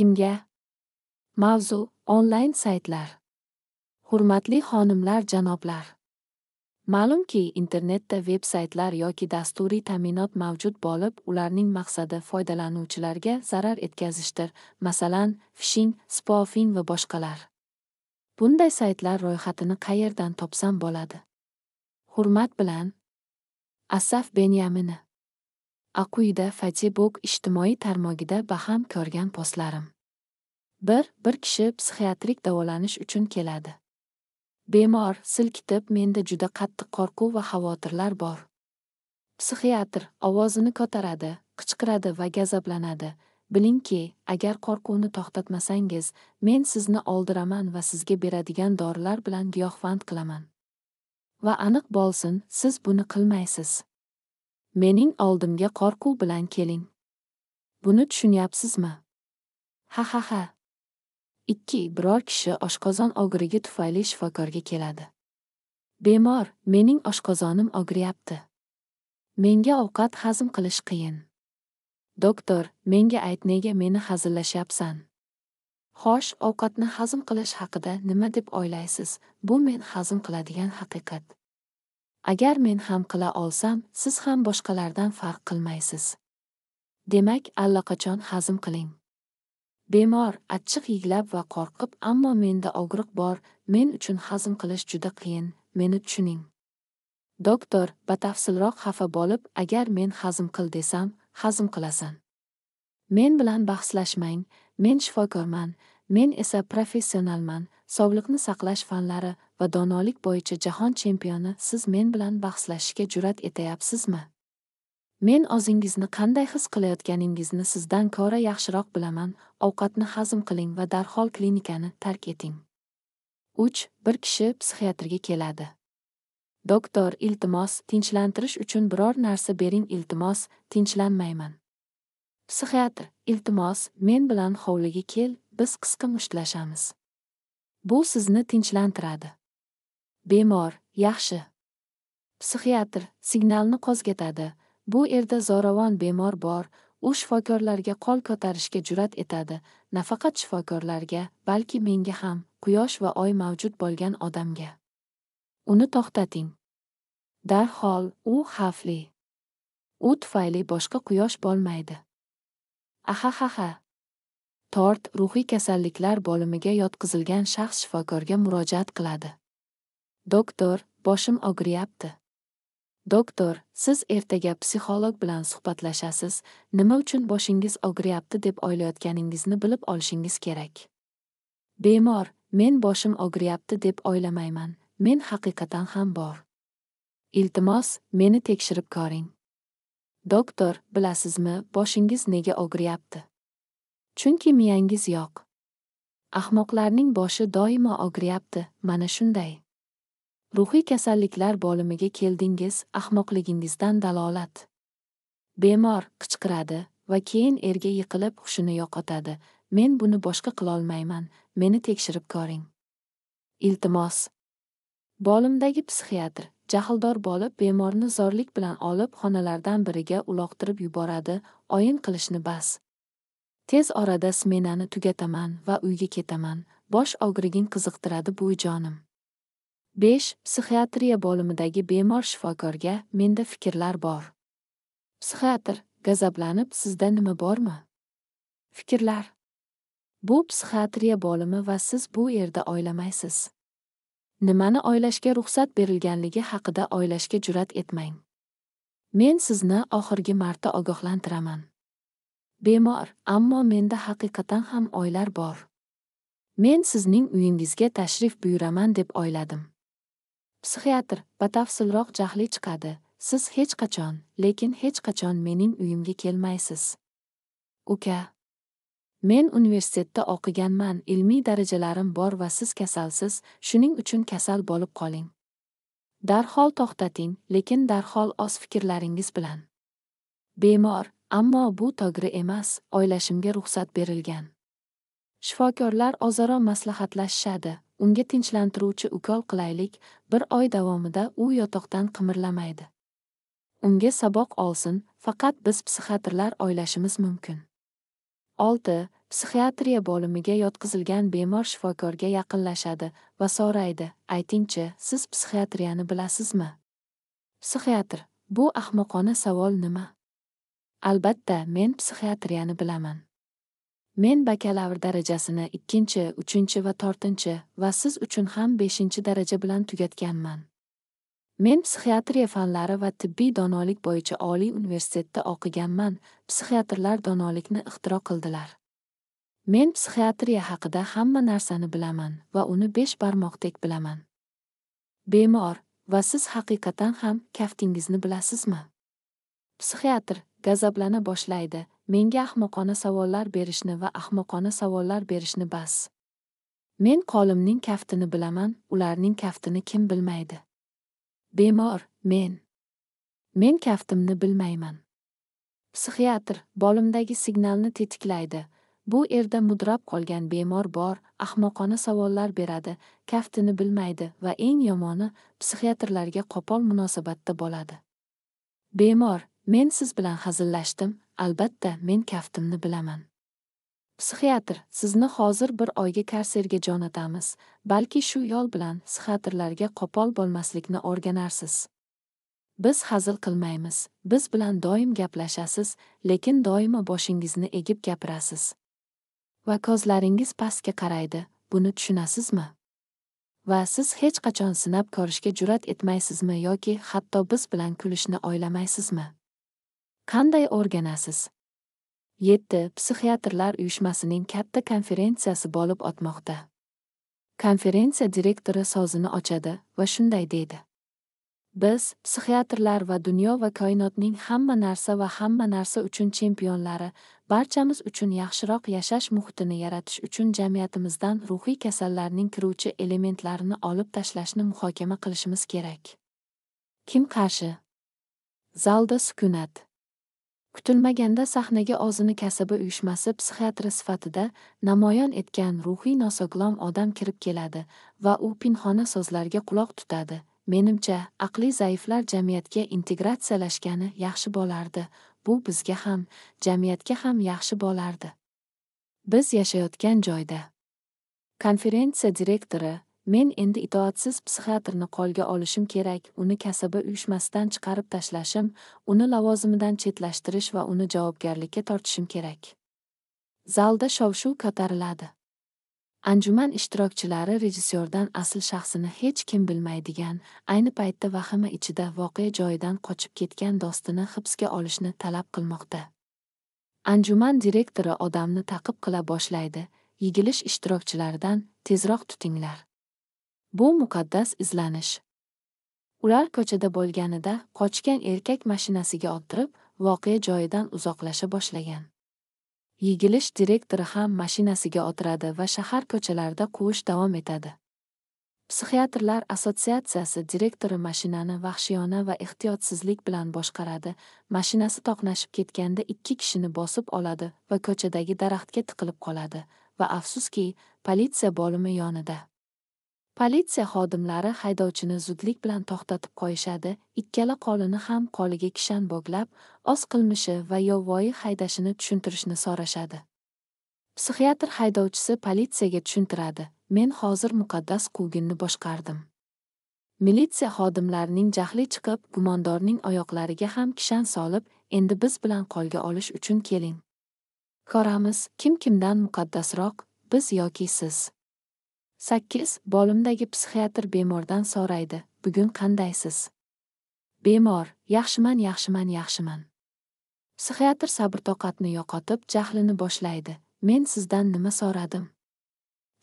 Kimga? Mavzu: Onlayn saytlar. Hurmatli xonimlar, janoblar. Ma'lumki, internetda veb-saytlar yoki dasturiy ta'minot mavjud bo'lib, ularning maqsadi foydalanuvchilarga zarar yetkazishdir, masalan, phishing, spoofing va boshqalar. Bunday saytlar ro'yxatini qayerdan topsam bo'ladi? Hurmat bilan, Asaf Benyamini Aquida Facebook ijtimoiy tarmog'ida baham ko'rgan postlarim. 1. Bir kishi psixiatrik davolanish uchun keladi. Bemor silkitib menda juda qattiq qo'rquv va xavotirlar bor. Psixiatr ovozini ko'taradi, qichqiradi va g'azablanadi. Bilingki, agar qo'rquvni to'xtatmasangiz, men sizni oldiraman va sizga beradigan dorilar bilan giyohvand qilaman. Va aniq bo'lsin, siz buni qilmaysiz. Mening oldimga qorquv bilan keling. Buni tushunyapsizmi? Ha ha ha. Ikki biror kishi oshqozon og'rigi tufayli shifokorga keladi. Bemor, mening oshqozonim og'riyapti. Menga ovqat hazm qilish qiyin. Doktor, menga ayt nega meni hazillashyapsan? Xo'sh, ovqatni hazm qilish haqida nima deb o'ylaysiz? Bu men hazm qiladigan haqiqat. agar men ham qila olsam siz ham boshqalardan farq qilmaysiz demak allaqachon hazm qiling bemor achchiq yiglab va qo'rqib ammo menda og'riq bor men uchun hazm qilish juda qiyin meni tushuning doktor batafsilroq xafa bo'lib agar men hazm qil desam hazm qilasan men bilan bahslashmang men shifokorman men esa professionalman sog'liqni saqlash fanlari va donolik bo'yicha jahon chempioni siz men bilan bahslashishga jur'at etayapsizmi men o'zingizni qanday his qilayotganingizni sizdan ko'ra yaxshiroq bilaman ovqatni hazm qiling va darhol klinikani tark eting uch bir kishi psixiatrga keladi doktor iltimos tinchlantirish uchun biror narsa bering iltimos tinchlanmayman psixiatr iltimos men bilan hovliga kel biz qisqa mushtlashamiz bu sizni tinchlantiradi Bemor, yaxshi. Psixiatr signalni qo'zgatadi. Bu erda zo'ravon bemor bor, u shifokorlarga qo'l ko'tarishga jur'at etadi. Nafaqat shifokorlarga, balki menga ham, quyosh va oy mavjud bo'lgan odamga. Uni to'xtating. Darhol, u xavfli. U tufayli boshqa quyosh bo'lmaydi. Ahahaha. Tort ruhiy kasalliklar bo'limiga yotqizilgan shaxs shifokorga murojaat qiladi. doktor boshim og'riyapti doktor siz ertaga psixolog bilan suhbatlashasiz nima uchun boshingiz og'riyapti deb o'ylayotganingizni bilib olishingiz kerak bemor men boshim og'riyapti deb o'ylamayman men haqiqatan ham bor iltimos meni tekshirib ko'ring doktor bilasizmi boshingiz nega og'riyapti chunki miyangiz yo'q ahmoqlarning boshi doimo og'riyapti mana shunday Ruhiy kasalliklar bo'limiga keldingiz, ahmoqligingizdan dalolat. Bemor qichqiradi va keyin erga yiqilib hushini yo'qotadi. Men buni boshqa qilolmayman. Meni tekshirib ko'ring. Iltimos. Bo'limdagi psixiatr jahldor bo'lib bemorni zorlik bilan olib xonalardan biriga uloqtirib yuboradi, o'yin qilishni bas. Tez orada smenani tugataman va uyga ketaman. Bosh og'riging qiziqtiradi bu jonim. 5. Psixiatriya bo'limidagi bemor shifokorga menda fikrlar bor. Psixiatr gazablanib sizda nima bormi? Fikrlar. Bu psixiatriya bo'limi va siz bu yerda oylamaysiz. Nimani oylashga ruxsat berilganligi haqida oylashga jur'at etmang. Men sizni oxirgi marta ogohlantiraman. Bemor, ammo menda haqiqatan ham oylar bor. Men sizning uyingizga tashrif buyuraman deb oyladim. Psixiatr batafsilroq jahli chiqadi. Siz hech qachon, lekin hech qachon mening uyimga kelmaysiz. Uka. Men universitetda o'qiganman, ilmiy darajalarim bor va siz kasalsiz, shuning uchun kasal bo'lib qoling. Darhol to'xtating, lekin darhol o'z fikrlaringiz bilan. Bemor, ammo bu togri emas, oylashimga ruxsat berilgan. Shifokorlar o'zaro maslahatlashishadi, unga tinchlantiruvchi ukol qilaylik bir oy davomida u yotoqdan qimirlamaydi unga saboq olsin faqat biz psixiatrlar oylashimiz mumkin olti psixiatriya bo'limiga yotqizilgan bemor shifokorga yaqinlashadi va so'raydi aytingchi siz psixiatriyani bilasizmi psixiatr bu ahmoqona savol nima albatta men psixiatriyani bilaman Men bakalavr darajasini ikkinchi, uchinchi va to'rtinchi va siz uchun ham beshinchi daraja bilan tugatganman. Men psixiatriya fanlari va tibbiy donolik bo'yicha oliy universitetda o'qiganman. Psixiatrlar donolikni ixtiro qildilar. Men psixiatriya haqida hamma narsani bilaman va uni besh barmoqdek bilaman. Bemor va siz haqiqatan ham kaftingizni bilasizmi? Psixiatr g'azablana boshlaydi. menga ahmoqona savollar berishni va ahmoqona savollar berishni bas. Men qolimning kaftini bilaman, ularning kaftini kim bilmaydi? Bemor, men. Men kaftimni bilmayman. Psixiatr bolimdagi signalni tetiklaydi. Bu erda mudrab qolgan bemor bor, ahmoqona savollar beradi, kaftini bilmaydi va eng yomoni psixiatrlarga qo'pol munosabatda bo'ladi. Bemor, Men siz bilan hazillashdim, albatta, men kaftimni bilaman. Psixiatr, sizni hozir bir oyga karserga jo'natamiz, balki shu yo'l bilan psixiatrlarga qo'pol bo'lmaslikni o'rganarsiz. Biz hazil qilmaymiz, biz bilan doim gaplashasiz, lekin doimo boshingizni egib gapirasiz. Va ko'zlaringiz pastga qaraydi, buni tushunasizmi? Va siz hech qachon sinab ko'rishga jur'at etmaysizmi yoki hatto biz bilan kulishni o'ylamaysizmi? qanday o'rganasiz yetti psixiatrlar uyushmasining katta konferensiyasi bo'lib o'tmoqda konferensiya direktori sozini ochadi va shunday deydi biz psixiatrlar va dunyo va koinotning hamma narsa va hamma narsa uchun chempionlari barchamiz uchun yaxshiroq yashash muhitini yaratish uchun jamiyatimizdan ruhiy kasallarning kiruvchi elementlarini olib tashlashni muhokama qilishimiz kerak kim qarshi zalda sukunat Kutilmaganda sahnaga o'zini kasaba uyushmasi psixiatri sifatida namoyon etgan ruhiy nosog'lom odam kirib keladi va u pinhona so'zlarga quloq tutadi. Menimcha, aqliy zaiflar jamiyatga integratsiyalashgani yaxshi bo'lardi. Bu bizga ham, jamiyatga ham yaxshi bo'lardi. Biz yashayotgan joyda. Konferensiya direktori men endi itoatsiz psixiatrni qo'lga olishim kerak uni kasaba uyushmasidan chiqarib tashlashim uni lavozimidan chetlashtirish va uni javobgarlikka tortishim kerak zalda shov shuv ko'tariladi anjuman ishtirokchilari rejissyordan asl shaxsini hech kim bilmaydigan ayni paytda vahima ichida voqea joyidan qochib ketgan dostini hibsga olishni talab qilmoqda anjuman direktori odamni taqib qila boshlaydi yigilish ishtirokchilaridan tezroq tutinglar Bu muqaddas izlanish. Ular ko'chada bo'lganida qochgan erkak mashinasiga ottirib, voqea joyidan uzoqlasha boshlagan. Yigilish direktori ham mashinasiga otiradi va shahar ko'chalarida quvish davom etadi. Psixiatrlar assotsiatsiyasi direktori mashinani vahshiyona va ehtiyotsizlik bilan boshqaradi. Mashinasi to'qnashib ketganda ikki kishini bosib oladi va ko'chadagi daraxtga tiqilib qoladi va afsuski, politsiya bo'limi yonida Politsiya xodimlari haydovchini zudlik bilan to'xtatib qo'yishadi, ikkala qo'lini ham qo'liga kishan bog'lab, oz qilmishi va yovvoyi haydashini tushuntirishni so'rashadi. Psixiatr haydovchisi politsiyaga tushuntiradi, men hozir muqaddas quvginni boshqardim. Militsiya xodimlarining jahli chiqib, gumondorning oyoqlariga ham kishan solib, endi biz bilan qo'lga olish uchun keling. Ko'ramiz, kim kimdan muqaddasroq, biz yoki siz. sakkiz bo'limdagi psixiatr bemordan so'raydi bugun qandaysiz bemor yaxshiman yaxshiman yaxshiman psixiatr sabr toqatni yo'qotib jahlini boshlaydi men sizdan nima so'radim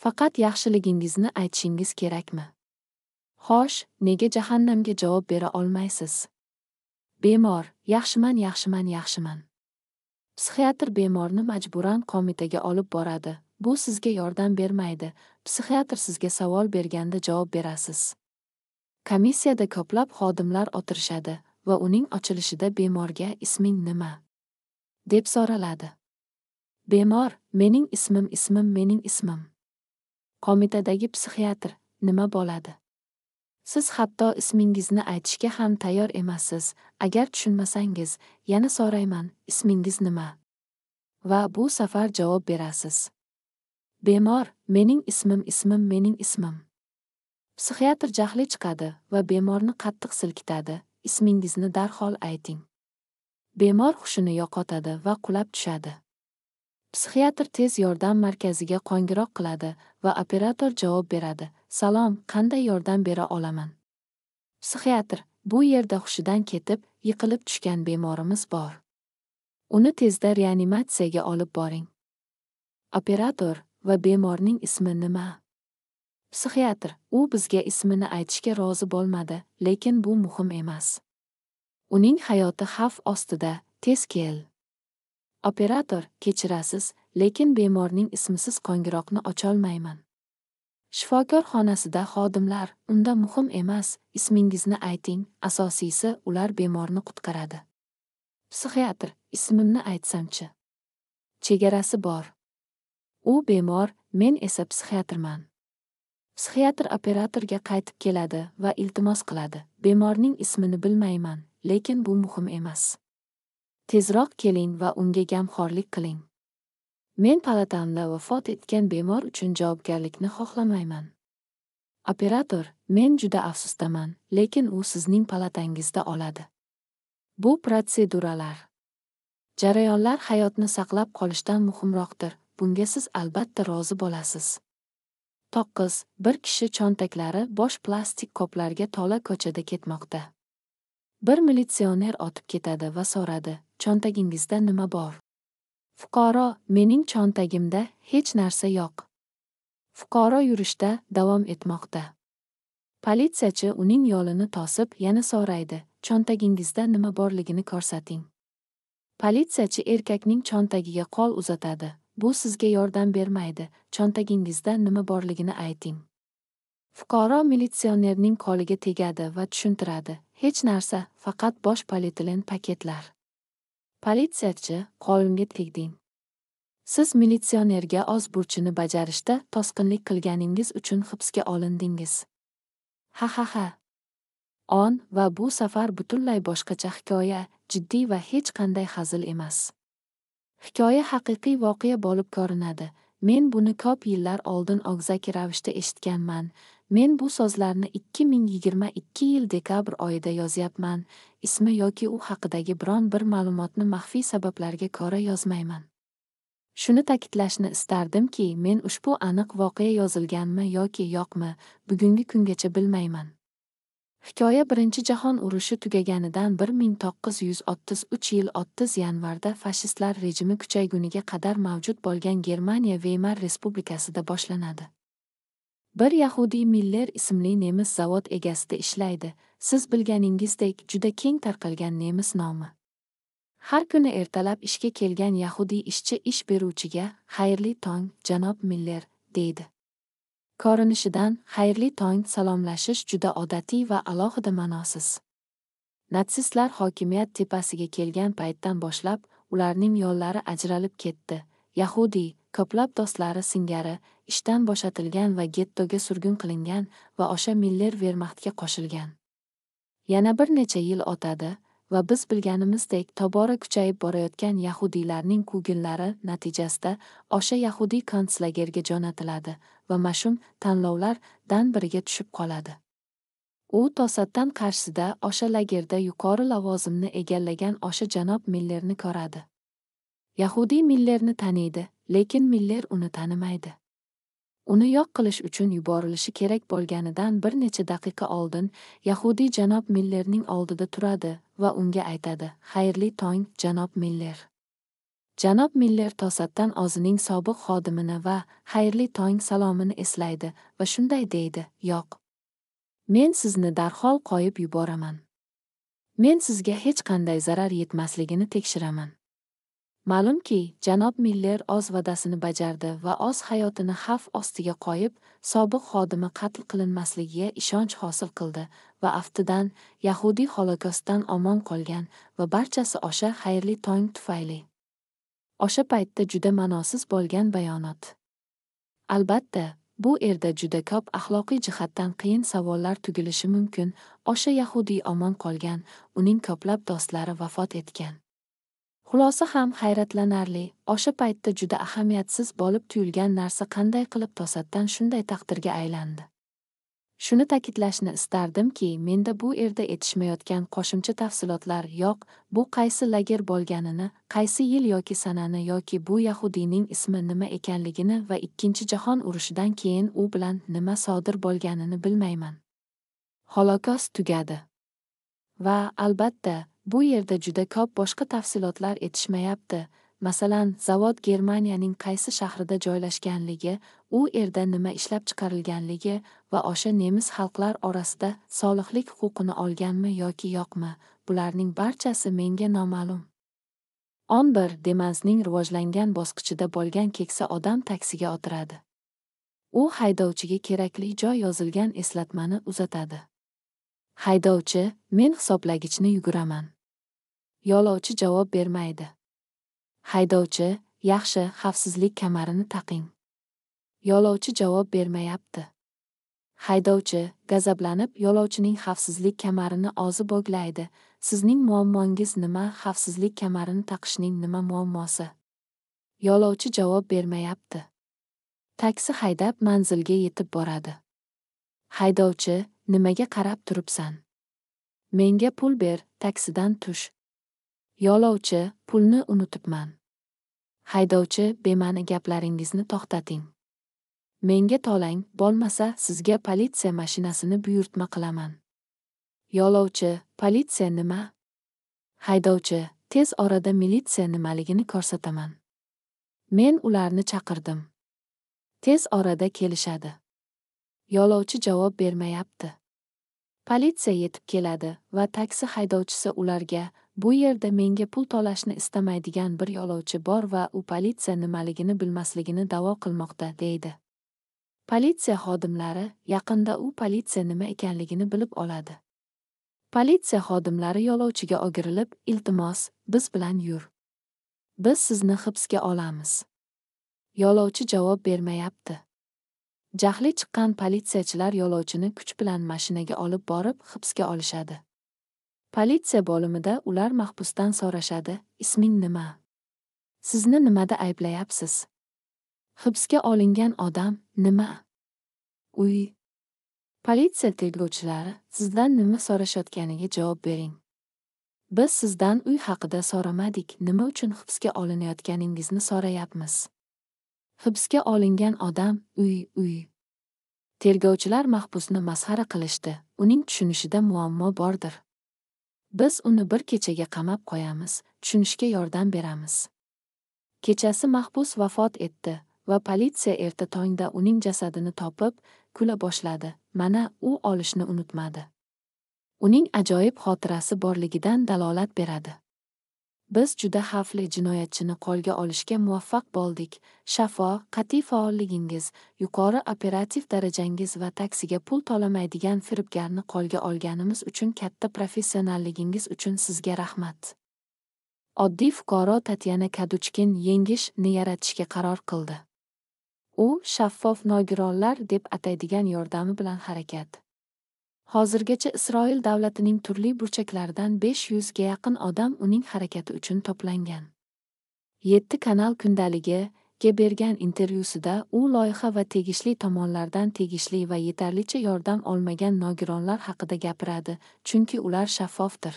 faqat yaxshiligingizni aytishingiz kerakmi xo'sh nega jahannamga javob bera olmaysiz bemor yaxshiman yaxshiman yaxshiman psixiatr bemorni majburan qo'mitaga olib boradi Bu sizga yordam bermaydi. Psixiatr sizga savol berganda javob berasiz. Komissiyada ko'plab xodimlar o'tirishadi va uning ochilishida bemorga isming nima deb so'raladi. Bemor: "Mening ismim, ismim, mening ismim." Qo'mitadagi psixiatr: "Nima bo'ladi?" Siz hatto ismingizni aytishga ham tayyor emassiz. Agar tushunmasangiz, yana so'rayman, ismingiz nima? Va bu safar javob berasiz. bemor mening ismim ismim mening ismim psixiatr jahli chiqadi va bemorni qattiq silkitadi ismingizni darhol ayting bemor hushini yo'qotadi va qulab tushadi psixiatr tez yordam markaziga qo'ng'iroq qiladi va operator javob beradi salom qanday yordam bera olaman psixiatr bu yerda hushidan ketib yiqilib tushgan bemorimiz bor uni tezda reanimatsiyaga olib boring operator va bemorning ismi nima psixiatr u bizga ismini aytishga rozi bo'lmadi lekin bu muhim emas uning hayoti xavf ostida tez kel operator kechirasiz lekin bemorning ismisiz qo'ng'iroqni ocholmayman shifokor xonasida xodimlar unda muhim emas ismingizni ayting asosiysi ular bemorni qutqaradi psixiatr ismimni aytsamchi chegarasi bor U bemor, men esa psixiatrman. Psixiatr operatorga qaytib keladi va iltimos qiladi. Bemorning ismini bilmayman, lekin bu muhim emas. Tezroq keling va unga gamxo'rlik qiling. Men palatamda vafot etgan bemor uchun javobgarlikni xohlamayman. Operator, men juda afsusdaman, lekin u sizning palatangizda oladi. Bu protseduralar. Jarayonlar hayotni saqlab qolishdan muhimroqdir bunga siz albatta rozi bo'lasiz to'qqiz bir kishi cho'ntaklari bosh plastik qoplarga to'la ko'chada ketmoqda bir militsioner otib ketadi va so'radi cho'ntagingizda nima bor fuqaro mening cho'ntagimda hech narsa yo'q fuqaro yurishda davom etmoqda politsiyachi uning yo'lini to'sib yana so'raydi cho'ntagingizda nima borligini ko'rsating politsiyachi erkakning cho'ntagiga qo'l uzatadi bu sizga yordam bermaydi, chontagingizda nima borligini ayting. Fuqaro militsionerning qoliga tegadi va tushuntiradi, hech narsa, faqat bosh polietilen paketlar. Politsiyachi, qo'limga tegding. Siz militsionerga o'z burchini bajarishda tosqinlik qilganingiz uchun hibsga olindingiz. Ha ha ha. On va bu safar butunlay boshqacha hikoya, jiddiy va hech qanday hazil emas. Hikoya haqiqiy voqea bo'lib ko'rinadi. Men buni ko'p yillar oldin og'zaki ravishda eshitganman. Men bu so'zlarni 2022 yil dekabr oyida yozyapman. Ismi yoki u haqidagi biron bir ma'lumotni maxfiy sabablarga ko'ra yozmayman. Shuni ta'kidlashni istardimki, men ushbu aniq voqea yozilganmi yoki yo'qmi, bugungi kungacha bilmayman. Hikoya Birinchi jahon urushi tugaganidan 1933 yil 30 yanvarda fashistlar rejimi kuchayguniga qadar mavjud bo'lgan Germaniya Veymar Respublikasida boshlanadi. Bir Yahudiy Miller ismli nemis zavod egasida ishlaydi. Siz bilganingizdek, juda keng tarqalgan nemis nomi. Har kuni ertalab ishga kelgan Yahudiy ishchi ish beruvchiga "Xayrli tong, janob Miller", deydi. Ko'rinishidan, xayrli tong salomlashish juda odatiy va alohida ma'nosiz. Natsistlar hokimiyat tepasiga kelgan paytdan boshlab, ularning yo'llari ajralib ketdi. Yahudiy, ko'plab dostlari singari, ishdan bo'shatilgan va gettoga surgun qilingan va o'sha Miller Vermaxtga qo'shilgan. Yana bir necha yil o'tadi va biz bilganimizdek tobora kuchayib borayotgan yahudiylarning kugunlari natijasida o'sha yahudiy konslagerga jo'natiladi va mash'um tanlovlar dan biriga tushib qoladi. U tosatdan qarshisida o'sha lagerda yuqori lavozimni egallagan o'sha janob Millerni ko'radi. Yahudiy Millerni taniydi, lekin Miller uni tanimaydi. uni yo'q qilish uchun yuborilishi kerak bo'lganidan bir necha daqiqa oldin yahudiy janob millerning oldida turadi va unga aytadi xayrli tong janob miller janob miller tosatdan o'zining sobiq xodimini va xayrli tong salomini eslaydi va shunday deydi yo'q men sizni darhol qoyib yuboraman men sizga hech qanday zarar yetmasligini tekshiraman ma'lumki janob miller o'z va'dasini bajardi va o'z hayotini xavf ostiga qo'yib sobiq xodimi qatl qilinmasligiga ishonch hosil qildi va aftidan yahudiy holokostdan omon qolgan va barchasi o'sha xayrli tong tufayli o'sha paytda juda ma'nosiz bo'lgan bayonot albatta bu erda juda ko'p axloqiy jihatdan qiyin savollar tugilishi mumkin o'sha yahudiy omon qolgan uning ko'plab do'stlari vafot etgan xulosa ham hayratlanarli o'sha paytda juda ahamiyatsiz bo'lib tuyulgan narsa qanday qilib to'satdan shunday taqdirga aylandi Shuni ta'kidlashni istardimki, menda bu yerda etishmayotgan qo'shimcha tafsilotlar yo'q, bu qaysi lager bo'lganini, qaysi yil yoki sanani yoki bu yahudiyning ismi nima ekanligini va Ikkinchi jahon urushidan keyin u bilan nima sodir bo'lganini bilmayman. Holokost tugadi. Va albatta, bu yerda juda ko'p boshqa tafsilotlar etishmayapti, Masalan, zavod Germaniyaning qaysi shahrida joylashganligi, u yerda nima ishlab chiqarilganligi va o'sha nemis xalqlar orasida solihlik huquqini olganmi yoki yo'qmi, bularning barchasi menga noma'lum. 11 Demansning rivojlangan bosqichida bo'lgan keksa odam taksiga o'tiradi. U haydovchiga kerakli joy yozilgan eslatmani uzatadi. Haydovchi, men hisoblagichni yuguraman. Yo'lovchi javob bermaydi. Haydovchi, yaxshi, xavfsizlik kamarini taqing. Yo'lovchi javob bermayapti. Haydovchi, gazablanib, yo'lovchining xavfsizlik kamarini ozi boglaydi. Sizning muammongiz nima? Xavfsizlik kamarini taqishning nima muammosi? Yo'lovchi javob bermayapti. Taksi haydab manzilga yetib boradi. Haydovchi, nimaga qarab turibsan? Menga pul ber, taksidan tush. Yo'lovchi, pulni unutibman. Haydovchi, bema'ni gaplaringizni to'xtating. Menga tolang, bo'lmasa sizga politsiya mashinasini buyurtma qilaman. Yo'lovchi, politsiya nima? Haydovchi, tez orada militsiya nimaligini ko'rsataman. Men ularni chaqirdim. Tez orada kelishadi. Yo'lovchi javob bermayapti. Politsiya yetib keladi va taksi haydovchisi ularga bu yerda menga pul to'lashni istamaydigan bir yo'lovchi bor va u politsiya nimaligini bilmasligini da'vo qilmoqda, deydi. Politsiya xodimlari yaqinda u politsiya nima ekanligini bilib oladi. Politsiya xodimlari yo'lovchiga o'girilib, iltimos, biz bilan yur. Biz sizni hibsga olamiz. Yo'lovchi javob bermayapti. Jahli chiqqan politsiyachilar yo'lovchini kuch bilan mashinaga olib borib, hibsga olishadi. Politsiya bo'limida ular mahbusdan so'rashadi, isming nima? Sizni nimada ayblayapsiz? Hibsga olingan odam nima? Uy. Politsiya tergovchilari sizdan nima so'rashayotganiga javob bering. Biz sizdan uy haqida so'ramadik, nima uchun hibsga olinayotganingizni so'rayapmiz. hibsga olingan odam uy uy tergovchilar mahbusni masxara qilishdi uning tushunishida muammo bordir biz uni bir kechaga qamab qo'yamiz tushunishga yordam beramiz kechasi mahbus vafot etdi va politsiya erta tongda uning jasadini topib kula boshladi mana u olishni unutmadi uning ajoyib xotirasi borligidan dalolat beradi biz juda xavfli jinoyatchini qo'lga olishga muvaffaq bo'ldik shafo qat'iy faolligingiz yuqori operativ darajangiz va taksiga pul to'lamaydigan firibgarni qo'lga olganimiz uchun katta professionalligingiz uchun sizga rahmat oddiy fuqaro tatyana kaduchkin yengishni yaratishga qaror qildi u shaffof nogironlar deb ataydigan yordami bilan harakat Hozirgacha Isroil davlatining turli burchaklaridan 500 ga yaqin odam uning harakati uchun to'plangan. 7 kanal kundaligi ga bergan intervyusida u loyiha va tegishli tomonlardan tegishli va yetarlicha yordam olmagan nogironlar haqida gapiradi, chunki ular shaffofdir.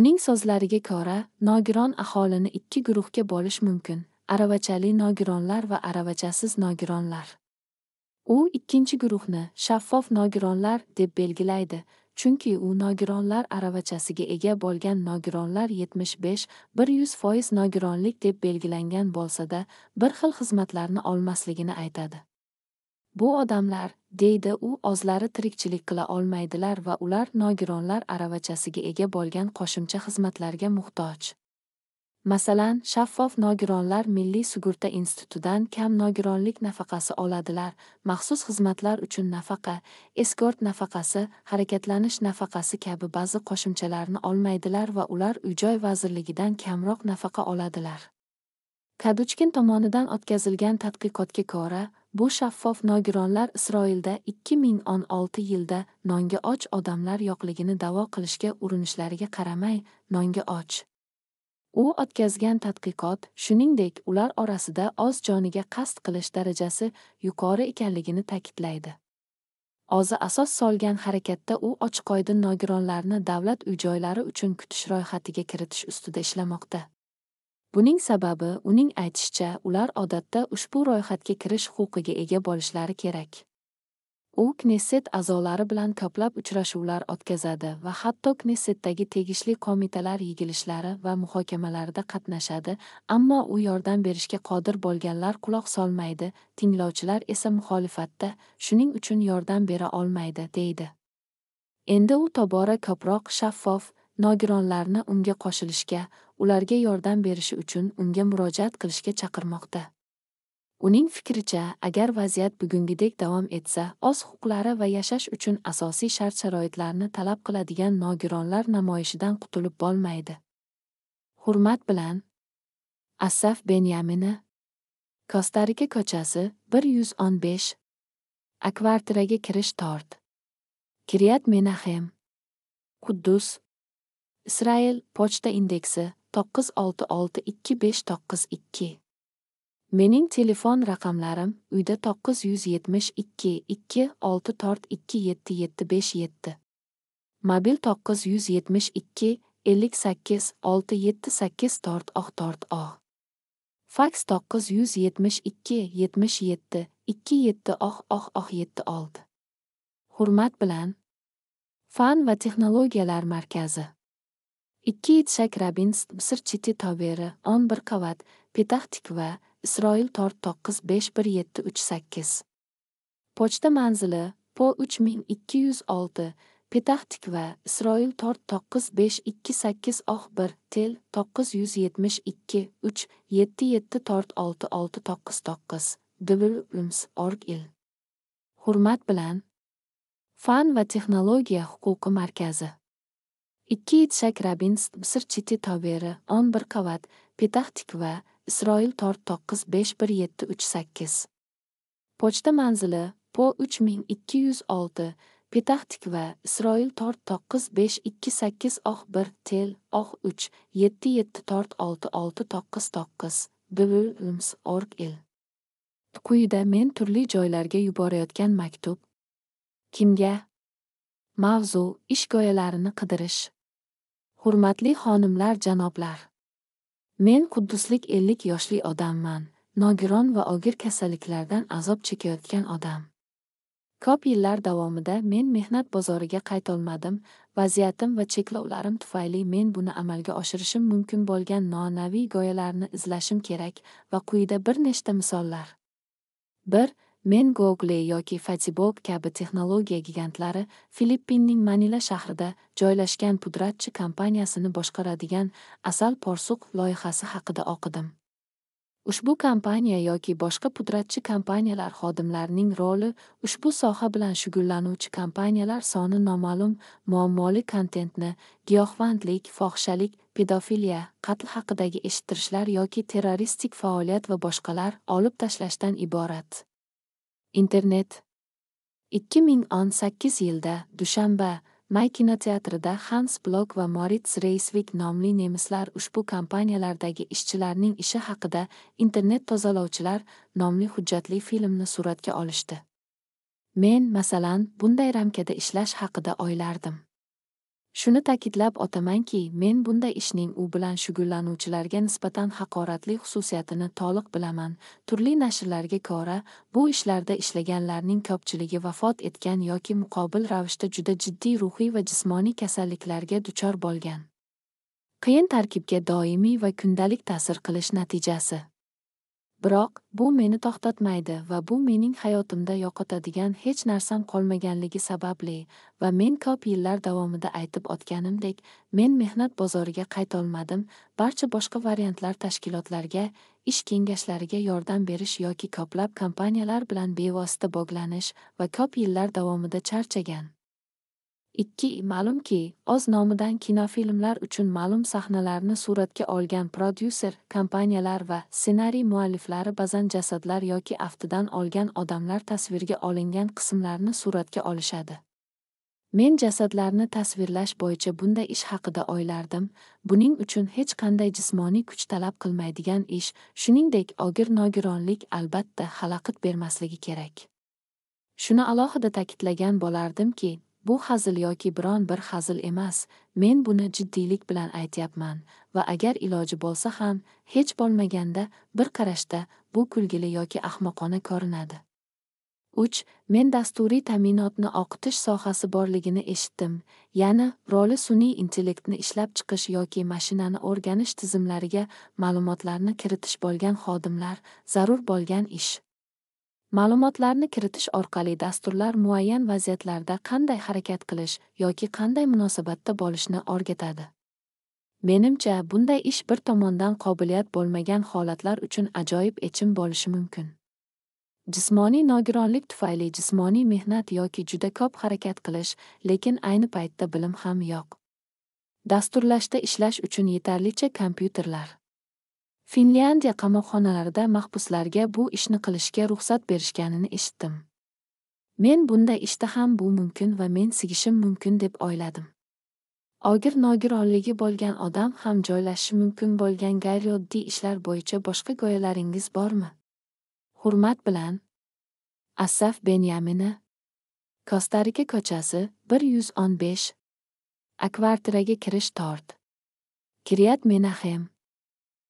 Uning so'zlariga ko'ra, nogiron aholini ikki guruhga bo'lish mumkin: aravachali nogironlar va aravachasiz nogironlar. U ikkinchi guruhni shaffof nogironlar deb belgilaydi, chunki u nogironlar aravachasiga ega bo'lgan nogironlar 75-100 foiz nogironlik deb belgilangan bo'lsa-da, bir xil xizmatlarni olmasligini aytadi. Bu odamlar, deydi u, o'zlari tirikchilik qila olmaydilar va ular nogironlar aravachasiga ega bo'lgan qo'shimcha xizmatlarga muhtoj. Masalan, shaffof nogironlar Milliy sug'urta institutidan kam nogironlik nafaqasi oladilar, maxsus xizmatlar uchun nafaqa, eskort nafaqasi, harakatlanish nafaqasi kabi ba'zi qo'shimchalarni olmaydilar va ular Uy-joy vazirligidan kamroq nafaqa oladilar. Kaduchkin tomonidan o'tkazilgan tadqiqotga ko'ra, bu shaffof nogironlar Isroilda 2016 yilda nonga och odamlar yo'qligini da'vo qilishga urinishlariga qaramay, nonga och u o'tkazgan tadqiqot shuningdek ular orasida o'z joniga qasd qilish darajasi yuqori ekanligini ta'kidlaydi ozi asos solgan harakatda u ochiqoydin nogironlarni davlat uy joylari uchun kutish ro'yxatiga kiritish ustida ishlamoqda buning sababi uning aytishicha ular odatda ushbu ro'yxatga kirish huquqiga ega bo'lishlari kerak u Knesset a'zolari bilan ko'plab uchrashuvlar o'tkazadi va hatto Knessetdagi tegishli qo'mitalar yigilishlari va muhokamalarida qatnashadi, ammo u yordam berishga qodir bo'lganlar quloq solmaydi, tinglovchilar esa muxolifatda, shuning uchun yordam bera olmaydi, deydi. Endi u tobora ko'proq shaffof, nogironlarni unga qo'shilishga, ularga yordam berishi uchun unga murojaat qilishga chaqirmoqda. Uning fikricha, agar vaziyat bugungidek davom etsa, o'z huquqlari va yashash uchun asosiy shart-sharoitlarni talab qiladigan nogironlar namoyishidan qutulib bo'lmaydi. Hurmat bilan Asaf Benyamini Kostarika ko'chasi 115 Akvartiraga kirish tort. Kiryat Menahem Quddus Isroil pochta indeksi 9662592. mening telefon raqamlarim uyda to'qqiz yuz yetmish ikki ikki olti to'rt ikki yetti yetti besh yetti mobil to'qqiz yuz yetmish ikki ellik sakkiz olti yetti sakkiz to'rt to'rt faks to'qqiz yuz yetmish ikki yetmish yetti ikki yetti yetti olti hurmat bilan fan va texnologiyalar markazi ikki yitshak rabins misr chiti toberi o'n bir qavat petaxtikva Isroil Tor to'qqiz besh bir yetti uch sakkiz. Pochta manzili Po uch ming ikki yuz olti petaxtik va Isroil Tor to'qqiz besh ikki sakkiz oh bir Tel to'qqiz yuz yetmish ikki uch yetti yetti tort olti olti to'qqiz to'qqiz org il. Hurmat bilan Fan va texnologiya huquqi markazi. Ikki yitshak Rabinsk Misr Chiti Toberi 11 qavat va isroil 4951738 pochta manzili po 3206 Petah Tikva isroil tort oh tel oh uch yetti il quyida men turli joylarga yuborayotgan maktub kimga mavzu ish g'oyalarini qidirish hurmatli xonimlar janoblar Men quddislik ellik yoshli odamman, nogiron va og'ir kasalliklardan azob chekayotgan odam. Ko'p yillar davomida men mehnat bozoriga qaytolmadim, vaziyatim va cheklovlarim tufayli men buni amalga oshirishim mumkin bo'lgan nonaviy g'oyalarni izlashim kerak va quyida bir nechta misollar. 1. Men Google yoki Facebook kabi texnologiya gigantlari Filippinning Manila shahrida joylashgan pudratchi kompaniyasini boshqaradigan Asal Porsuq loyihasi haqida o'qidim. Ushbu kompaniya yoki boshqa pudratchi kompaniyalar xodimlarining roli ushbu soha bilan shugullanuvchi kompaniyalar soni noma'lum muammoli kontentni, giyohvandlik, fohishalik, pedofiliya, qatl haqidagi eshittirishlar yoki terroristik faoliyat va boshqalar olib tashlashdan iborat. Internet 2018 yilda Dushanba May kinoteatrida Hans Blok va Moritz reysvik nomli nemislar ushbu kompaniyalardagi ishchilarning ishi haqida Internet tozalovchilar nomli hujjatli filmni suratga olishdi. Men, masalan, bunday ramkada ishlash haqida o'ylardim. Shuni ta'kidlab o'tamanki, men bunday ishning u bilan shugullanuvchilarga nisbatan haqoratli xususiyatini to'liq bilaman. Turli nashrlarga ko'ra, bu ishlarda ishlaganlarning ko'pchiligi vafot etgan yoki muqobil ravishda juda jiddiy ruhiy va jismoniy kasalliklarga duchor bo'lgan. Qiyin tarkibga doimiy va kundalik ta'sir qilish natijasi Biroq, bu meni to'xtatmaydi va bu mening hayotimda yo'qotadigan hech narsam qolmaganligi sababli va men ko'p yillar davomida aytib o'tganimdek, men mehnat bozoriga qaytolmadim, barcha boshqa variantlar tashkilotlarga, ish kengashlariga yordam berish yoki ko'plab kompaniyalar bilan bevosita bog'lanish va ko'p yillar davomida charchagan Ikki ma'lumki, o'z nomidan kinofilmlar uchun ma'lum sahnalarni suratga olgan prodyuser kompaniyalar va ssenariy mualliflari ba'zan jasadlar yoki aftidan olgan odamlar tasvirga olingan qismlarni suratga olishadi. Men jasadlarni tasvirlash bo'yicha bunday ish haqida o'ylardim. Buning uchun hech qanday jismoniy kuch talab qilmaydigan ish, shuningdek, ogir-nogironlik albatta xalaqit bermasligi kerak. Shuni alohida ta'kidlagan bo'lardimki, Bu hazil yoki biron bir hazil emas, men buni jiddiylik bilan aytyapman va agar iloji bo'lsa ham, hech bo'lmaganda bir qarashda bu kulgili yoki ahmoqona ko'rinadi. 3. Men dasturiy ta'minotni oqitish sohasi borligini eshitdim. ya'ni roli sun'iy intellektni ishlab chiqish yoki mashinani o'rganish tizimlariga ma'lumotlarni kiritish bo'lgan xodimlar zarur bo'lgan ish. Ma'lumotlarni kiritish orqali dasturlar muayyan vaziyatlarda qanday harakat qilish yoki qanday munosabatda bo'lishni o'rgatadi. Menimcha, bunday ish bir tomondan qobiliyat bo'lmagan holatlar uchun ajoyib yechim bo'lishi mumkin. Jismoniy nogironlik tufayli jismoniy mehnat yoki juda ko'p harakat qilish, lekin ayni paytda bilim ham yo'q. Dasturlashda ishlash uchun yetarlicha kompyuterlar Finlyandiya qamoqxonalarida mahbuslarga bu ishni qilishga ruxsat berishganini eshitdim. Men bunday ishda ham bu mumkin va men sigishim mumkin deb o'yladim. Ogir nogironligi bo'lgan odam ham joylashishi mumkin bo'lgan g'ayrioddiy ishlar bo'yicha boshqa goyalaringiz bormi? Hurmat bilan Asaf Benyamini Kostarika ko'chasi 115 Akvartiraga kirish tort. Kiryat Menahem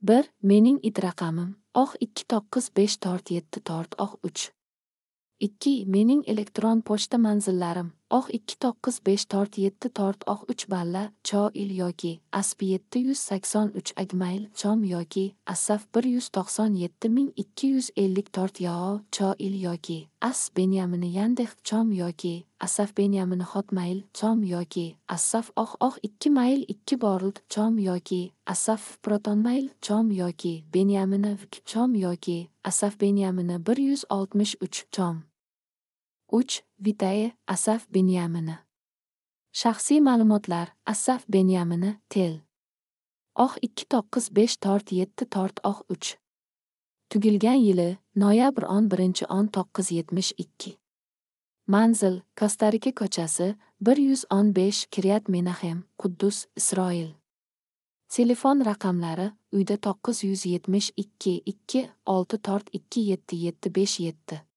1. Mening it raqamim. Oq 2 toqqiz 5 tort 7 tort oq 3. 2. Mening elektron pochta manzillarim. oq ikki to'qqiz besh tort yetti tort oq uch balla cho il yoki asp yetti yuz sakson uch agmayl chom yoki asaf bir yuz to'qson yetti ming ikki yuz ellik tort yao il yoki as benyamini yandex chom yoki asaf benyamini xotmayl chom yoki asaf oq oq ikki mayl ikki borld chom yoki asaf protonmayl chom yoki benyamini chom yoki asaf benyamini bir yuz oltmish uch chom 3. Vitae Asaf Benyamini Shaxsiy ma'lumotlar Asaf Benyamini Tel Oh 2 toqqiz 5 tort 7 tort Oh 3 Tugilgan yili noyabr 11 on 972 Manzil Kostarika ko'chasi 115 Kiryat Menahem Quddus Isroil Telefon raqamlari uyda 972 2 6 tort 2 7 7 5 7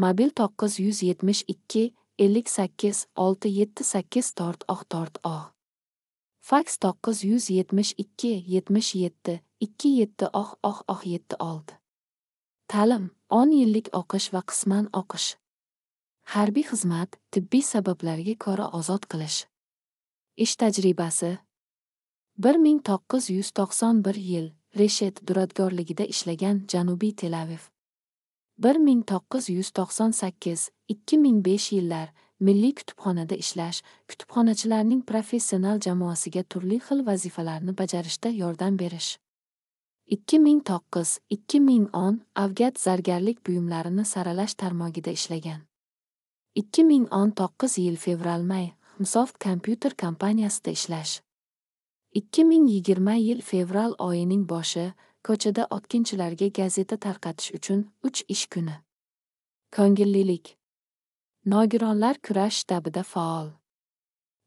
mobil to'qqiz yuz yetmish ikki ellik sakkiz olti yetti sakkiz tort tort faks to'qqiz yuz yetmish ikki yetmish yetti ikki yetti oh oh oh yetti olti ta'lim o'n yillik o'qish va qisman o'qish harbiy xizmat tibbiy sabablarga ko'ra ozod qilish ish tajribasi bir ming to'qqiz yuz to'qson bir yil reshet duradgorligida ishlagan janubiy tel bir ming to'qqiz yuz to'qson sakkiz ikki ming besh yillar milliy kutubxonada ishlash kutubxonachilarning professional jamoasiga turli xil vazifalarni bajarishda yordam berish ikki ming to'qqiz ikki ming o'n avgat zargarlik buyumlarini saralash tarmogida ishlagan ikki ming o'n to'qqiz yil fevral may msoft kompyuter kompaniyasida ishlash ikki ming yigirma yil fevral oyining boshi ko'chada otkinchilarga gazeta tarqatish uchun uch ish kuni ko'ngillilik nogironlar kurash shtabida faol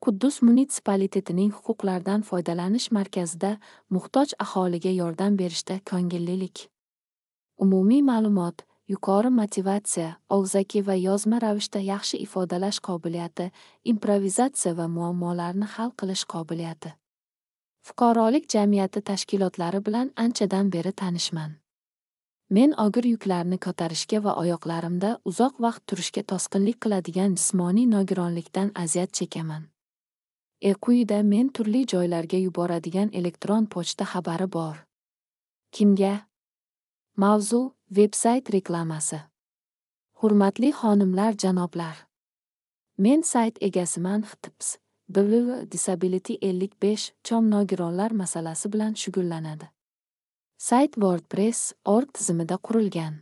Quddus munitsipalitetining huquqlardan foydalanish markazida muhtoj aholiga yordam berishda ko'ngillilik. Umumiy ma'lumot, yuqori motivatsiya, og'zaki va yozma ravishda yaxshi ifodalash qobiliyati, improvizatsiya va muammolarni hal qilish qobiliyati. fuqarolik jamiyati tashkilotlari bilan anchadan beri tanishman. Men og'ir yuklarni ko'tarishga va oyoqlarimda uzoq vaqt turishga tosqinlik qiladigan jismoniy nogironlikdan aziyat chekaman. E quyida men turli joylarga yuboradigan elektron pochta xabari bor. Kimga? Mavzu: veb-sayt reklamasi. Hurmatli xonimlar, janoblar. Men sayt egasiman, Xtips. BVV Disability 55 chom nogironlar masalasi bilan shugullanadi. Sayt WordPress org tizimida qurilgan.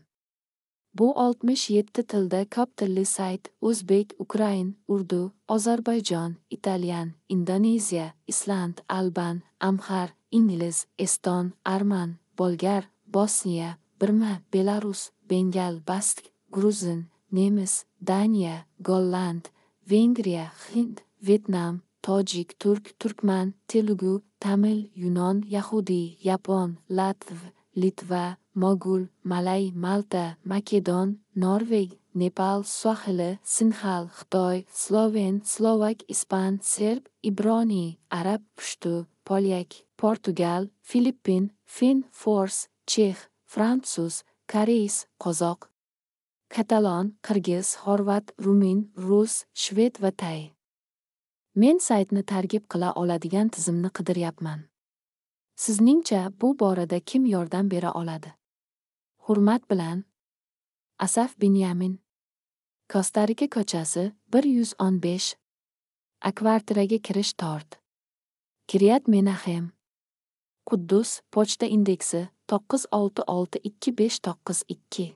Bu 67 tilda ko'p tilli sayt o'zbek, ukrain, urdu, ozarbayjon, italyan, indoneziya, island, alban, amhar, ingliz, eston, arman, bolgar, bosniya, birma, belarus, bengal, bask, gruzin, nemis, daniya, golland, vengriya, hind, Vyetnam, tojik, turk, turkman, telugu, tamil, yunon, yahudiy, yapon, latv, litva, mogul, malay, malta, makedon, norveg, nepal, sohili, sinhal, xitoy, sloven, slovak, ispan, serb, ibroniy, arab, pushtu, polyak, portugal, filippin, fin, fors, chex, fransuz, koreys, qozoq, katalon, qirgiz, xorvat, rumin, rus, shved va tay. Men saytni targib qila oladigan tizimni qidiryapman. Sizningcha bu borada kim yordam bera oladi? Hurmat bilan Asaf Binyamin Kostarika ko'chasi 115 A kirish tort. Kiryat Menahem Quddus pochta indeksi 966259.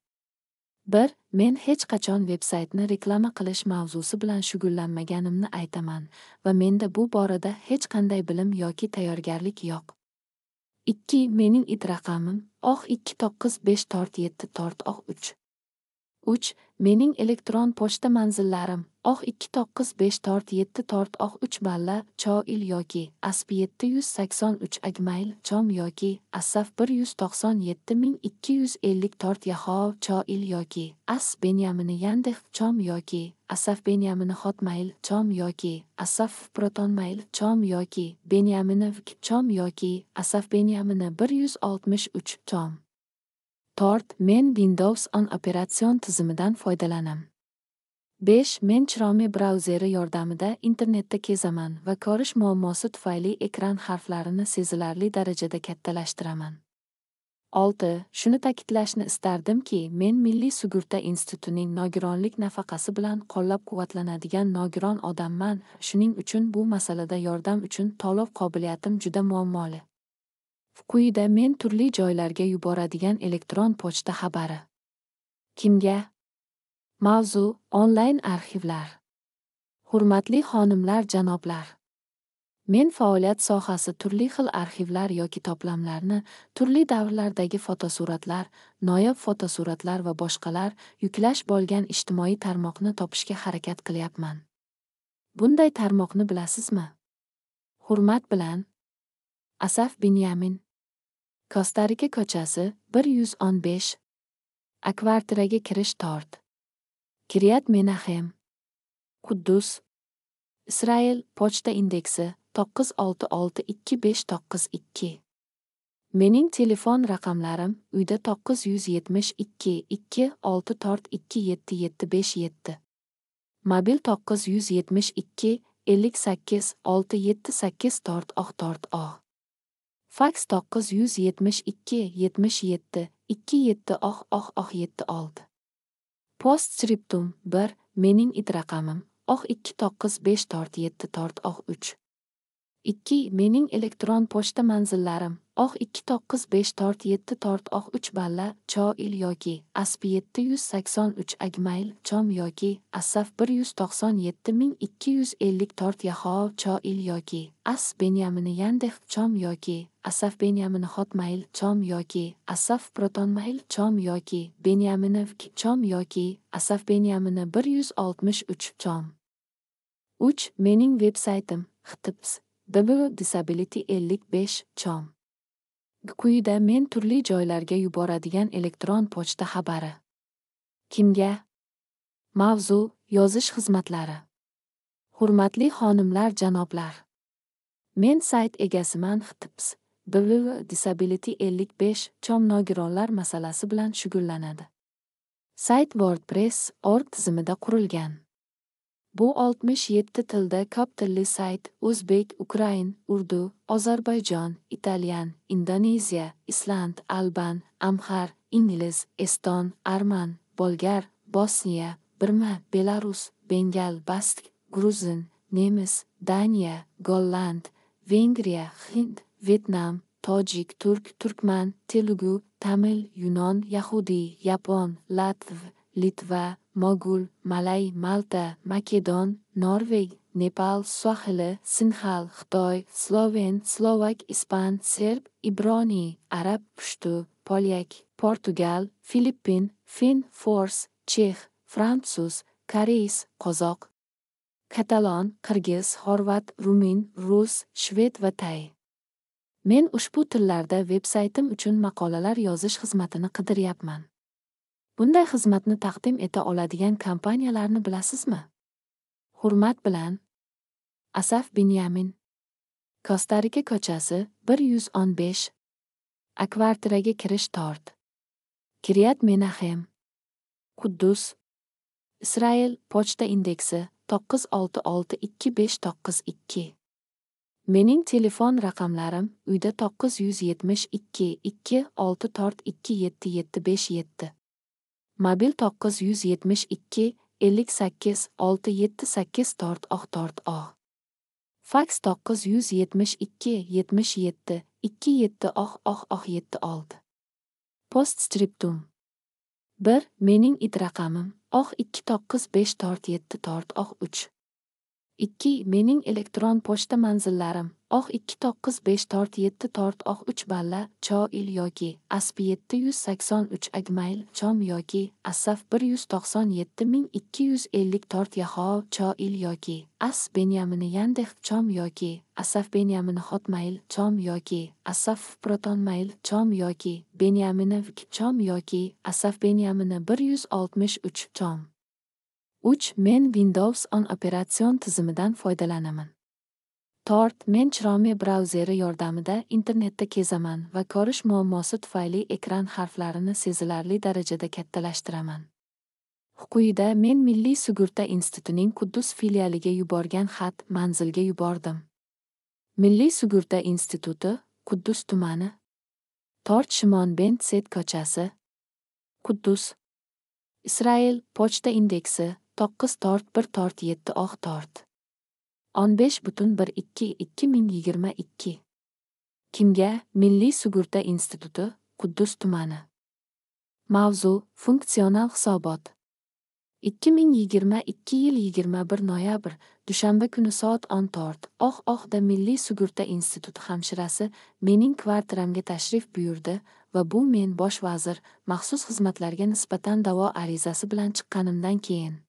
1. Men hech qachon veb-saytni reklama qilish mavzusi bilan shug'ullanmaganimni aytaman va menda bu borada hech qanday bilim yoki tayyorgarlik yo'q. 2. Mening it raqamim oh 7 oh 3. uch Mening elektron pochta manzillarim oh ikki toqqiz besh tort yetti tort oh uch balla choil yoki asp uch agmayl chom yoki asaf ellik tort yahov choil yoki as benyamini yandex chom yoki asaf benyamini hotmayl chom yoki asaf protonmayl chom yoki benyaminov chom yoki asaf benyamini bir yuz oltmish uch chom tort men Windows on operatsion tizimidan foydalanam. 5. Men chrome brauzeri yordamida internetda kezaman va ko'rish muammosi tufayli ekran harflarini sezilarli darajada kattalashtiraman. 6. Shuni ta'kidlashni istardimki, men Milliy sugurta institutining nogironlik nafaqasi bilan qo'llab-quvvatlanadigan nogiron odamman, shuning uchun bu masalada yordam uchun to'lov qobiliyatim juda muammoli. Quyida men turli joylarga yuboradigan elektron pochta xabari. Kimga? Mavzu: onlayn arxivlar. Hurmatli xonimlar, janoblar. Men faoliyat sohasi turli xil arxivlar yoki to'plamlarni, turli davrlardagi fotosuratlar, noyob fotosuratlar va boshqalar yuklash bo'lgan ijtimoiy tarmoqni topishga harakat qilyapman. Bunday tarmoqni bilasizmi? Hurmat bilan Asaf Binyamin Kostarika ko'chasi 115. Akvartiraga kirish tort. Kiryat Menahem. Quddus. Isroil pochta indeksi 9662592. Mening telefon raqamlarim uyda 972 27757. Mobil 972 58 678 tort oh tort oh. faks 972 77 27 ikki yetmish yetti oh oh oh post scriptum 1 mening it raqamim oh ikki 5 4 7 4 oh uch ikki mening elektron pochta manzillarim oq ikki to'qqiz besh tort yetti tort oq uch balla cho il yoki asp yetti yuz sakson uch agmayl chom yoki asaf bir yuz to'qson yetti ming ikki yuz ellik tort cho il yoki as benyamini yandex chom yoki asaf benyamini hotmail chom yoki asaf protonmayl chom yoki benyaminivk chom yoki asaf benyamini bir yuz oltmish uch chom uch mening veb saytim htips w disability 55 chom Quyida men turli joylarga yuboradigan elektron pochta xabari. Kimga? Mavzu yozish xizmatlari. Hurmatli xonimlar, janoblar. Men sayt egasiman Xtips. BV Disability 55 chom nogironlar masalasi bilan shugullanadi. Sayt wordpress org tizimida qurilgan. Bu 67 tilda ko'p tilli sayt o'zbek, ukrain, urdu, ozarbayjon, italyan, indoneziya, island, alban, amhar, ingliz, eston, arman, bolgar, bosniya, birma, belarus, bengal, bask, gruzin, nemis, daniya, golland, vengriya, hind, Vietnam, tojik, turk, turkman, telugu, tamil, yunon, Yahudi, yapon, latv, litva, Mogul, Malay, Malta, Makedon, Norveg, Nepal, Swahili, Sinhal, Xitoy, Sloven, Slovak, Ispan, Serb, Ibroni, Arab, Pushtu, Polyak, Portugal, Filippin, Fin, Fors, Chex, Fransuz, Koreys, Qozoq, Katalon, Qirgiz, Horvat, Rumin, Rus, Shved va Tay. Men ushbu tillarda veb-saytim uchun maqolalar yozish xizmatini qidiryapman. bunday xizmatni taqdim eta oladigan kompaniyalarni bilasizmi hurmat bilan asaf binyamin kostarika ko'chasi 115 Akvartiraga kirish tort kiryat menahem quddus isroil pochta indeksi 9662592 mening telefon raqamlarim uyda to'qqiz mobil to'qqiz yuz yetmish ikki ellik sakkiz olti yetti sakkiz tort tort faks to'qqiz yuz yetmish ikki yetmish yetti ikki yetti oh oh oh yetti olti post striptum bir mening it raqamim oh ikki to'qqiz besh tort yetti tort oh uch ikki mening elektron pochta manzillarim oq ikki to'qqiz besh tort yetti tort oq uch balla il yoki asp yetti yuz sakson uch agmayl chom yoki asaf bir yuz to'qson yetti ming ikki yuz ellik tort cho il yoki as benyamini yandex chom yoki asaf benyamini hotmail chom yoki asaf protonmayl chom yoki benyamini chom yoki asaf benyamini bir yuz oltmish uch chom uch men windows on operatsion tizimidan foydalanaman Tort men chiroyli brauzeri yordamida internetda kezaman va ko'rish muammosi tufayli ekran harflarini sezilarli darajada kattalashtiraman. Quyida men Milliy sugurta institutining Quddus filialiga yuborgan xat manzilga yubordim. Milliy sugurta instituti, Quddus tumani. Tort Shimon Ben Set ko'chasi. Quddus. Isroil pochta indeksi 9 tort 1 tort 7 oh tort. o'n besh butun bir ikki ikki ming yigirma ikki kimga milliy sug'urta instituti quddus tumani mavzu funksional hisobot ikki ming yigirma ikki yil yigirma bir noyabr dushanba kuni soat o'n to'rt oh ohda milliy sug'urta instituti hamshirasi mening kvartiramga tashrif buyurdi va bu men bosh vazir maxsus xizmatlarga nisbatan da'vo arizasi bilan chiqqanimdan keyin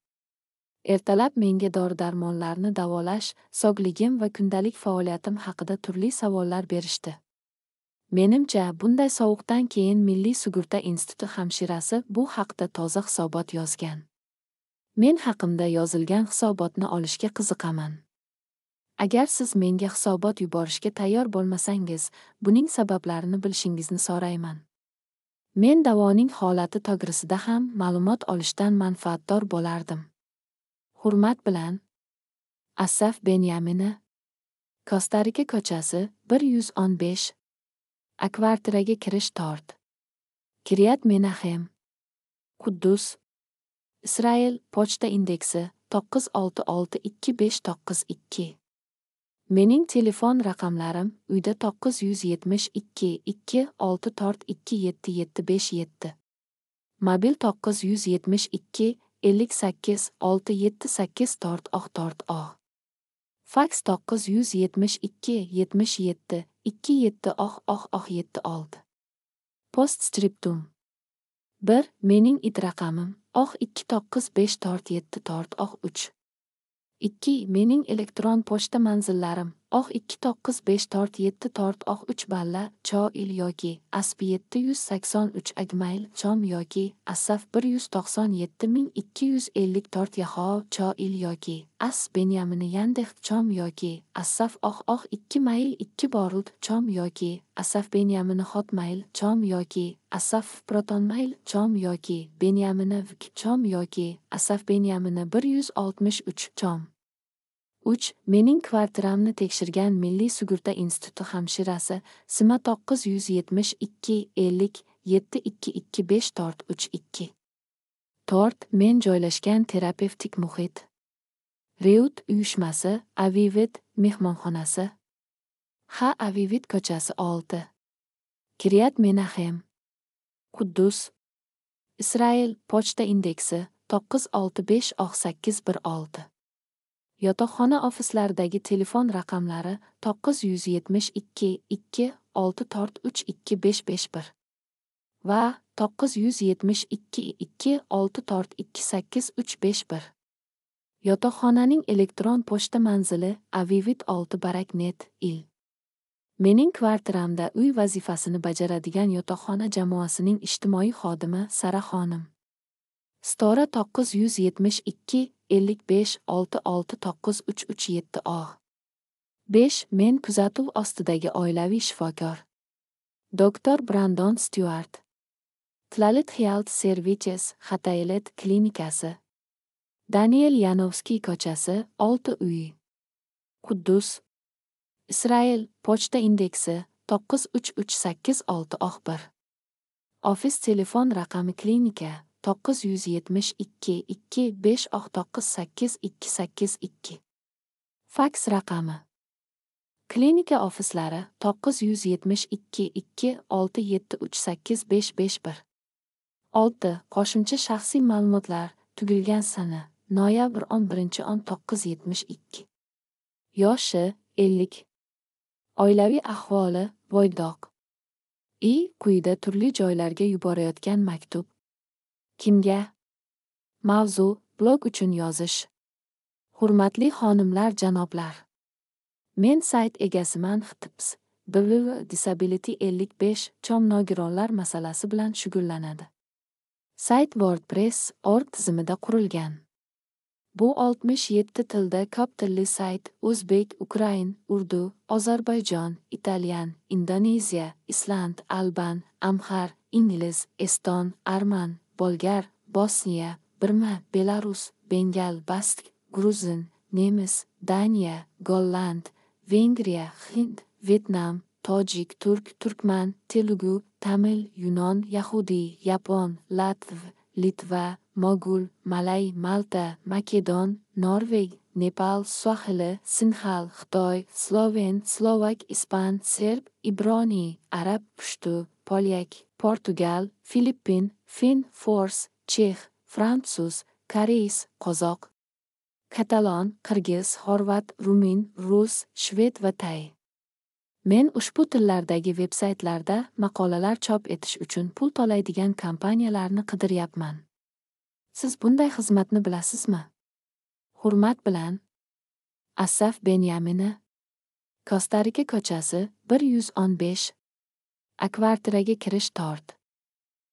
ertalab menga dori darmonlarni davolash sog'ligim va kundalik faoliyatim haqida turli savollar berishdi menimcha bunday sovuqdan keyin milliy sugurta instituti hamshirasi bu haqda toza hisobot yozgan men haqimda yozilgan hisobotni olishga qiziqaman agar siz menga hisobot yuborishga tayyor bo'lmasangiz buning sabablarini bilishingizni so'rayman men davoning holati to'g'risida ham ma'lumot olishdan manfaatdor bo'lardim Hurmat bilan Asaf Benyamini Kostarika ko'chasi 115 Akvartiraga kirish tort. Kiryat Menahem Quddus Israel pochta indeksi 9662592. Mening telefon raqamlarim uyda 972 Mobil 972 ellik sakkiz olti yetti sakkiz tort oq tort oh faks to'qqiz yuz yetmish ikki yetmish yetti ikki yetti oq oq oq yetti olti post striptum bir mening it raqamim oq ikki to'qqiz besh tort yetti tort oq uch ikki mening elektron pochta manzillarim oq ikki to'qqiz besh tort yetti tort oq uch balla il yoki asp yetti yuz sakson uch agmayl chom yoki asaf bir yuz to'qson yetti ming ikki yuz ellik tort yaho il yoki as benyamini yandex chom yoki asaf oh oh ikki mayl ikki borud chom yoki asaf benyamini mayl chom yoki asaf proton mayl chom yoki benyamini vk chom yoki asaf benyamini bir yuz oltmish uch chom 3. Mening kvartiramni tekshirgan Milliy sugurta instituti hamshirasi Sima ikki ikki besh tort ikki Tort men joylashgan terapevtik muhit. Reut uyushmasi, avivet mehmonxonasi. Ha avivet ko'chasi 6. Kiryat menaxem Quddus. Isroil pochta indeksi besh oq olti yotoqxona ofislaridagi telefon raqamlari to'qqiz yuz yetmish ikki ikki olti to'rt uch ikki besh besh bir va to'qqiz yuz yetmish ikki ikki olti to'rt ikki sakkiz uch besh bir yotoqxonaning elektron pochta manzili avivit olti barak net il mening kvartiramda uy vazifasini bajaradigan yotoqxona jamoasining ijtimoiy xodimi sara xonim Stora 972 55 66 9337 O. 5. Men kuzatuv ostidagi oilaviy shifokor. Doktor Brandon Stewart. Tlalit Health Services Xatayilet klinikasi. Daniel Yanovskiy ko'chasi 6 uy. Quddus. Isroil pochta indeksi 93386 Ofis telefon raqami klinika to'qqiz yuz yetmish ikki ikki besh oh to'qqiz sakkiz ikki sakkiz ikki faks raqami klinika ofislari to'qqiz yuz yetmish ikki ikki olti yetti uch sakkiz besh besh bir olti qo'shimcha shaxsiy ma'lumotlar tugilgan sana noyabr o'n birinchi o'n to'qqiz yetmish ikki yoshi ellik oilaviy ahvoli bo'ydoq i quyida turli joylarga yuborayotgan maktub Kimga? Mavzu, blog uchun yozish. Hurmatli xonimlar janoblar. Men sayt egasiman HTPS, BV Disability 55 chom nogironlar masalasi bilan shugullanadi. Sayt WordPress org tizimida qurilgan. Bu 67 tilda ko'p tilli sayt o'zbek, ukrain, urdu, ozarbayjon, italyan, indoneziya, island, alban, amhar, ingliz, eston, arman, bolgar bosniya birma belarus bengal bask gruzin nemis daniya golland vengriya hind Vietnam, tojik turk turkman telugu tamil yunon Yahudi, yapon latv litva mogul malay malta makedon norveg nepal sohili sinhal xitoy sloven slovak ispan serb Ibroni, arab pushtu polyak portugal filippin fin, fors, chex, fransuz, koreys, qozoq, katalon, qirgiz, horvat, rumin, rus, shved va tay. Men ushbu tillardagi veb-saytlarda maqolalar chop etish uchun pul to'laydigan kompaniyalarni qidiryapman. Siz bunday xizmatni bilasizmi? Hurmat bilan Asaf Benyamini Kostarika ko'chasi 115 A kirish tort.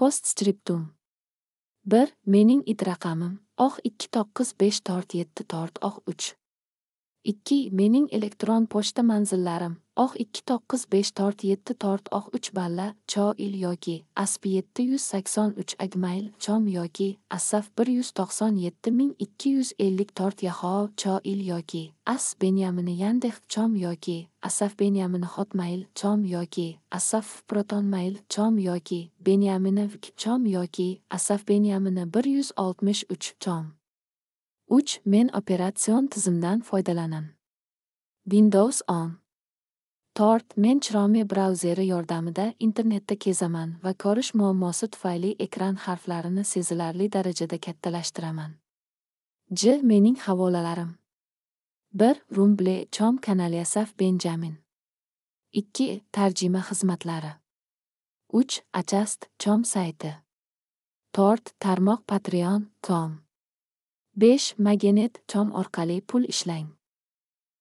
Postscriptum. 1. Mening it raqamim Oq 2 toqqiz 5 tort 7 3. 2. Mening elektron pochta manzillarim oq ikki to'qqiz besh tort yetti tort oq uch balla il yoki asp yetti yuz sakson uch agmayl chom yoki asaf bir yuz to'qson yetti ming ikki yuz ellik tort yaho il yoki as benyamini yandex chom yoki asaf benyamini hotmail chom yoki asaf protonmayl chom yoki benyamini chom yoki asaf benyamini bir yuz oltmish uch chom uch men operatsion tizimdan foydalanan windows on Tort, men chiroyli brauzeri yordamida internetda kezaman va ko'rish muammosi tufayli ekran harflarini sezilarli darajada kattalashtiraman. J. Mening havolalarim. 1. Rumble, Chom kanali Asaf Benjamin. 2. Tarjima xizmatlari. 3. Achast, Chom sayti. Tort, tarmoq Patreon, Tom. 5. Magenet, Chom orqali pul ishlang.